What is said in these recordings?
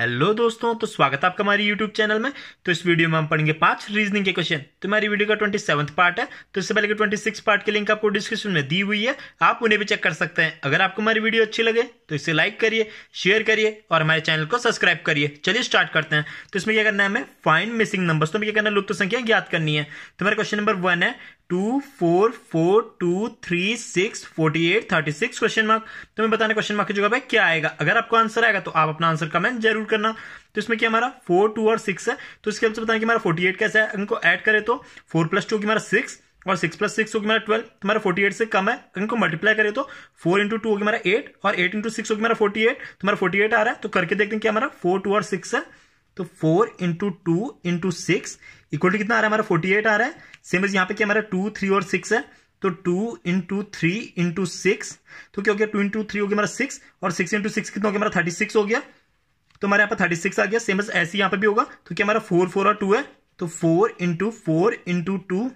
hello दोस्तों तो स्वागत है आपका हमारे यूट्यूब चैनल में तो इस वीडियो में हम पढ़ेंगे पांच रीजनिंग के क्वेश्चन तो हमारी वीडियो का ट्वेंटी सेवंथ पार्ट है तो इससे पहले ट्वेंटी सिक्स पार्ट की लिंक आपको डिस्क्रिप्शन में दी हुई है आप उन्हें भी चेक कर सकते हैं अगर आपको हमारी वीडियो अच्छी लगे तो इसे लाइक करिए शेयर करिए और हमारे चैनल को सब्सक्राइब करिए चलिए स्टार्ट करते हैं तो इसमें क्या करना है हमें फाइंड मिसिंग नंबर तो क्या करना लुप्त संख्या ज्ञात करनी है तो क्वेश्चन नंबर वन है two four four two three six forty eight thirty six question mark तो मैं बताने क्वेश्चन मार्क की जगह पे क्या आएगा अगर आपको आंसर आएगा तो आप अपना आंसर कमेंट जरूर करना तो इसमें क्या हमारा फोर टू और सिक्स है तो इसके हमसे बताएं कि हमारा फोर्टी एट कैसा है इनको ऐड करें तो फोर प्लस टू की हमारा सिक्स और सिक्स प्लस सिक्स होगी हमारा ट्वेल्व तुम्हारा फोर्टी एट से कम है इनको मल्टीप्लाई करें तो फोर इंटू टू होगी हमारा एट और एट इंटू सिक्स होगी हमारा फोर्टी एट तुम्हारा फोर्टी एट आ रहा है तो करके देखते हैं कि हमारा फोर टू और सिक्स है तो four into two into six equal to कितना आ रहा है हमारा फोर्टी आ रहा है सेम इज यहाँ पे हमारा टू थ्री और सिक्स है तो two into three into six तो क्या हो गया टू इंटू थ्री हो गया हमारा सिक्स और सिक्स इंटू सिक्स कितना हो गया हमारा थर्टी सिक्स हो गया तो हमारे यहाँ पर थर्टी सिक्स आ गया सेम एज ऐसे यहाँ पे भी होगा तो क्या हमारा फोर फोर और टू है तो four into four into two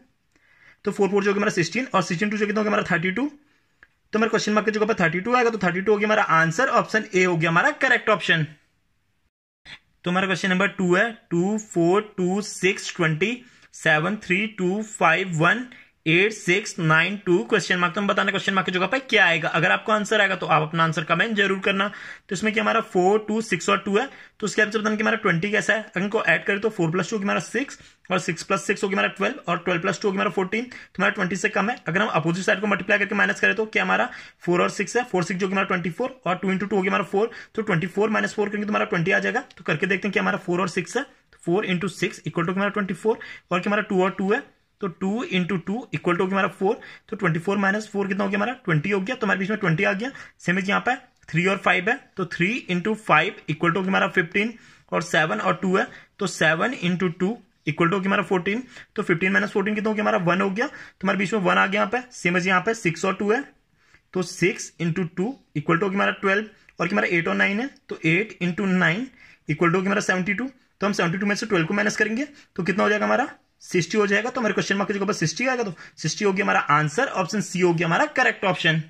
तो फोर फोर जो होगा हमारा सिक्सटीन और सिक्सटीन टू जो कितना हो हमारा थर्टी टू तो हमारे क्वेश्चन मार्क की जगह पर थर्टी टू आएगा तो थर्टी टू हो गया हमारा आंसर ऑप्शन ए हो गया हमारा करेक्ट ऑप्शन तो हमारा क्वेश्चन नंबर टू है two four two six twenty seven three two five one eight six nine two question mark तो हम बताना क्वेश्चन मार्क की जगह पर क्या आएगा अगर आपको आंसर आएगा तो आप अपना आंसर कमेंट जरूर करना तो इसमें क्या हमारा फोर टू सिक्स और टू है तो उसके आंसर बताने की हमारा ट्वेंटी कैसा है अगर इनको ऐड करें तो फोर प्लस टू की हमारा सिक्स और सिक्स प्लस सिक्स होगी हमारा ट्वेल्व और ट्वेल्व प्लस टू होगी हमारा फोर्टीन तो हमारा ट्वेंटी से कम है अगर हम अपोजिट साइड को मल्टीप्लाई करके माइनस करें तो क्या हमारा फोर और सिक्स है फोर सिक्स जो कि हमारा ट्वेंटी फोर और टू इंटू टू होगी हमारा फोर तो ट्वेंटी फोर माइनस फोर करेंगे तो हमारा ट्वेंटी आ जाएगा तो करके देखते हैं कि हमारा फोर और सिक्स है four into six equal to हमारा ट्वेंटी फोर और कि हमारा टू और टू है तो two into two equal to हो गया हमारा फोर तो ट्वेंटी फोर माइनस फोर कितना हो गया हमारा ट्वेंटी हो गया तो हमारे बीच में ट्वेंटी आ गया सेम इज यहाँ पे थ्री और फाइव है तो three into five equal to हमारा फिफ्टीन और सेवन और टू है तो seven into two equal to हमारा फोर्टीन तो फिफ्टीन माइनस फोर्टीन कितना हो गया हमारा वन हो गया तो हमारे बीच में वन आ गया यहाँ पे सेम इज यहाँ पे सिक्स और टू है तो six into two equal to हमारा ट्वेल्व और हमारा एट और नाइन है तो eight into nine equal to हमारा सेवेंटी टू तो हम सेवेंटी टू में से ट्वेल्व को माइनस करेंगे तो कितना हो जाएगा हमारा सिक्सटी हो जाएगा तो हमारे क्वेश्चन मार्क की जगह पर सिक्सटी आएगा तो सिक्सटी होगी हमारा आंसर ऑप्शन सी होगी हमारा करेक्ट ऑप्शन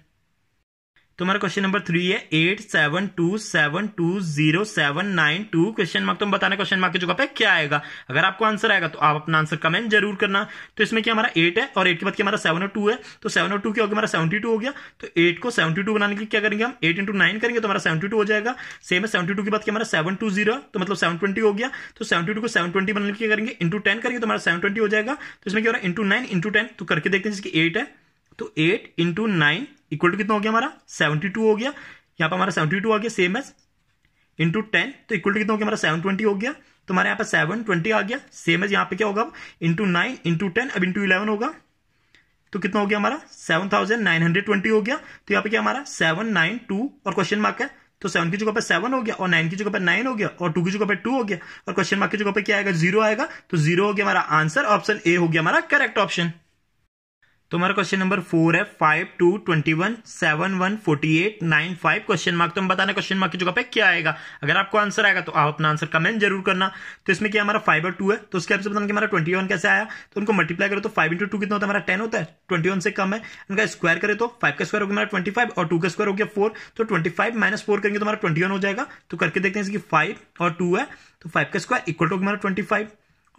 तुम्हारा हमारा क्वेश्चन नंबर थ्री है eight seven two seven two zero seven nine two question mark तुम बताना क्वेश्चन मार्क की जगह पे क्या आएगा अगर आपको आंसर आएगा तो आप अपना आंसर कमेंट जरूर करना तो इसमें क्या हमारा एट है और एट के बाद क्या हमारा सेवन और टू है तो सेवन और टू क्या हो गया हमारा सेवेंटी टू हो गया तो एट को सेवेंटी टू बनाने के लिए क्या करेंगे हम एट इंटू नाइन करेंगे तो हमारा सेवेंटी टू हो जाएगा सेम है सेवेंटी टू के बाद हमारा सेवन टू जीरो तो मतलब सेवन ट्वेंटी हो गया तो सेवेंटी टू को सेवन ट्वेंटी बनाने के करेंगे इंटू टेन करेंगे तो हमारा सेवन ट्वेंटी हो जाएगा तो इसमें क्या हो रहा है इंटू नाइन इंटू टेन तो करके देखते हैं जिसकी एट है तो eight into nine equal to कितना हो गया हमारा सेवेंटी टू हो गया यहाँ पर हमारा सेवेंटी टू आ गया सेम एज इंटू टेन तो इक्वल टू कितना हो गया हमारा सेवन ट्वेंटी हो गया तो हमारे यहाँ पर सेवन ट्वेंटी आ गया सेम एज यहाँ पे क्या होगा इंटू नाइन इंटू टेन अब इंटू इलेवन होगा तो कितना हो गया हमारा seven thousand nine hundred twenty हो गया तो यहाँ पे क्या हमारा सेवन नाइन टू और क्वेश्चन मार्क है तो सेवन की जगह पर सेवन हो गया और नाइन की जगह पर नाइन हो गया और टू की जगह पर टू हो गया और क्वेश्चन मार्क की जगह पर क्या आएगा जीरो आएगा तो जीरो हो गया हमारा आंसर ऑप्शन ए हो गया हमारा करेक्ट ऑप्शन तो हमारा क्वेश्चन नंबर फोर है five two twenty one seven one forty eight nine five question mark तो हम बताना क्वेश्चन मार्क की जगह पे क्या आएगा अगर आपको आंसर आएगा तो आप अपना आंसर कमेंट जरूर करना तो इसमें क्या हमारा फाइव और टू है तो उसके आपसे बताना कि हमारा ट्वेंटी वन कैसे आया तो उनको मल्टीप्लाई करो तो फाइव इंटू टू कितना होता है हमारा टेन होता है ट्वेंटी वन से कम है उनका स्क्वायर करे तो फाइव का स्क्वायर हो गया हमारा ट्वेंटी फाइव और टू का स्क्वायर हो गया फोर तो ट्वेंटी फाइव माइनस फोर करेंगे तो हमारा ट्वेंटी वन हो जाएगा तो करके देखते हैं इसकी फाइव और टू है तो फाइव का स्क्वायर इक्वल टू हमारा ट्वेंटी फाइव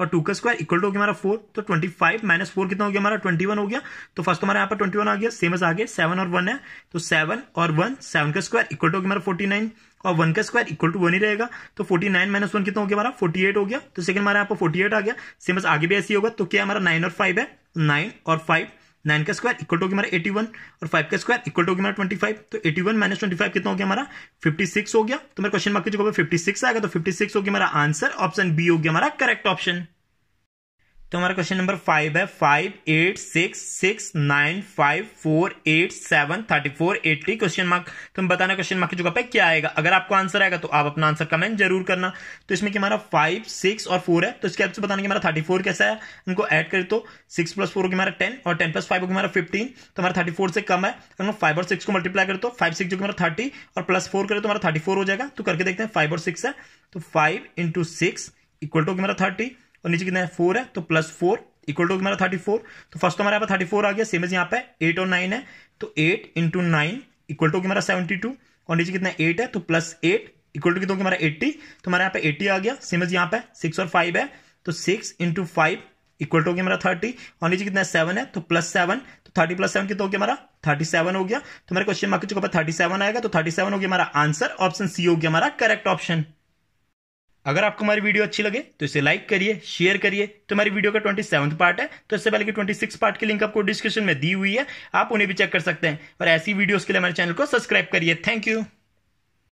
और टू का स्क्वायर इक्वल टू हो गया हमारा फोर तो ट्वेंटी फाइव माइनस फोर कितना हो गया हमारा ट्वेंटी वन हो गया तो फर्स्ट हमारे यहाँ पर ट्वेंटी वन आ गया सेम आगे सेवन और वन है तो सेवन और वन सेवन का स्क्वायर इक्वल टू हो गया हमारा फोर्टी नाइन और वन का स्क्वायर इक्वल टू वन ही रहेगा तो फोर्टी नाइन माइनस वन कितना हो गया हमारा फोर्टी एट हो गया तो सेकंड हमारे यहाँ पर फोर्टी एट आ गया सेम आगे भी ऐसी होगा तो क्या हमारा नाइन और फाइव है नाइन और फाइव नाइन का स्क्वायर इक्वल टू हमारा एटी वन और फाइव का स्क्वायर इक्वल टू हमारा ट्वेंटी फाइव तो eighty one minus twenty five कितना हो गया हमारा फिफ्टी सिक्स हो गया तो मेरा क्वेश्चन मार्क की जगह पर फिफ्टी सिक्स आएगा तो फिफ्टी सिक्स हो गया हमारा आंसर ऑप्शन बी हो गया हमारा करेक्ट ऑप्शन तो हमारा क्वेश्चन नंबर फाइव है five eight six six nine five four eight seven thirty four eighty question mark तुम बताना क्वेश्चन मार्क की जगह पे क्या आएगा अगर आपको आंसर आएगा तो आप अपना आंसर कमेंट जरूर करना तो इसमें कि हमारा फाइव सिक्स और फोर है तो इसके आपसे बताना कि हमारा थर्टी फोर कैसा है इनको ऐड करें तो सिक्स प्लस फोर होगी हमारा टेन और टेन प्लस फाइव होगी हमारा फिफ्टीन तो हमारा थर्टी फोर से कम है अगर फाइव और सिक्स को मल्टीप्लाई करें तो फाइव सिक्स जो हमारा थर्टी और प्लस फोर करें तो हमारा थर्टी फोर हो जाएगा तो करके देखते हैं फाइव और सिक्स है तो five into six equal to हमारा थर्टी और नीचे कितना है फोर है तो प्लस फोर इक्वल टू हमारा थर्टी फोर तो फर्स्ट तो हमारे यहाँ पर थर्टी फोर आ गया सेम एज यहाँ पे एट और नाइन है तो eight into nine equal to हमारा सेवेंटी टू और नीचे कितना एट है तो प्लस एट इक्वल टू कितना हमारा एट्टी तो हमारे यहाँ पे एट्टी आ गया सेम एज यहाँ पे सिक्स और फाइव है तो six into five equal to हमारा थर्टी और नीचे कितना सेवन है तो प्लस सेवन तो थर्टी प्लस सेवन कितना हमारा थर्टी सेवन हो गया तो मेरा क्वेश्चन मार्क चुका थर्टी सेवन आएगा तो थर्टी सेवन हो गया हमारा आंसर ऑप्शन सी हो गया हमारा करेक्ट ऑप्शन अगर आपको हमारी वीडियो अच्छी लगे तो इसे लाइक करिए शेयर करिए तो हमारी वीडियो का ट्वेंटी सेवंथ पार्ट है तो इससे पहले कि ट्वेंटी सिक्स पार्ट की लिंक आपको डिस्क्रिप्शन में दी हुई है आप उन्हें भी चेक कर सकते हैं और ऐसी वीडियोस के लिए हमारे चैनल को सब्सक्राइब करिए थैंक यू